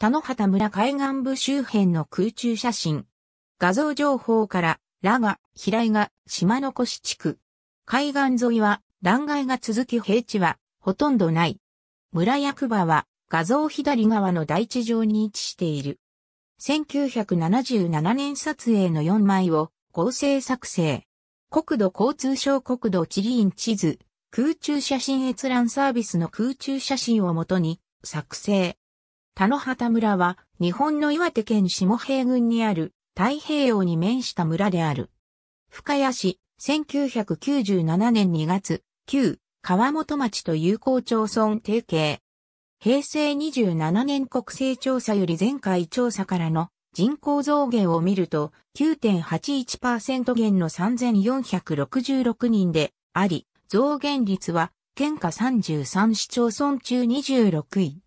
田野畑村海岸部周辺の空中写真。画像情報から、ラガ、平井が、島の越地区。海岸沿いは、断崖が続き平地は、ほとんどない。村役場は、画像左側の大地上に位置している。1977年撮影の4枚を合成作成。国土交通省国土地理院地図、空中写真閲覧サービスの空中写真をもとに作成。田野畑村は日本の岩手県下平郡にある太平洋に面した村である。深谷市、1997年2月、旧川本町と友好町村提携。平成27年国勢調査より前回調査からの人口増減を見ると9.81%減の3466人であり、増減率は県下33市町村中26位。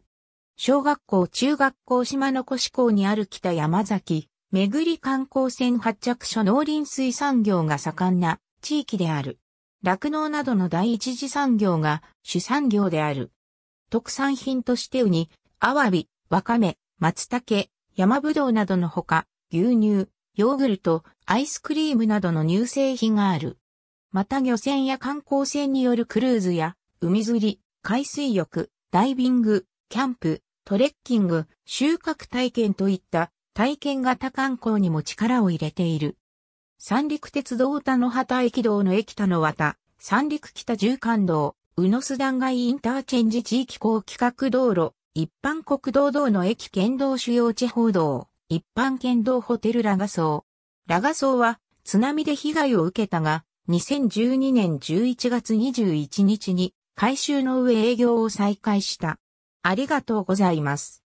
小学校中学校島の越港にある北山崎、めぐり観光船発着所農林水産業が盛んな地域である。酪農などの第一次産業が主産業である。特産品としてウニ、アワビ、ワカメ、松茸、山ぶどうなどのほか、牛乳、ヨーグルト、アイスクリームなどの乳製品がある。また漁船や観光船によるクルーズや、海釣り、海水浴、ダイビング、キャンプ、トレッキング、収穫体験といった体験型観光にも力を入れている。三陸鉄道田野畑駅道の駅田野畑、三陸北縦貫道、宇野須段外インターチェンジ地域高規格道路、一般国道道の駅県道主要地方道、一般県道ホテルラガソウ。ラガソウは津波で被害を受けたが、2012年11月21日に改修の上営業を再開した。ありがとうございます。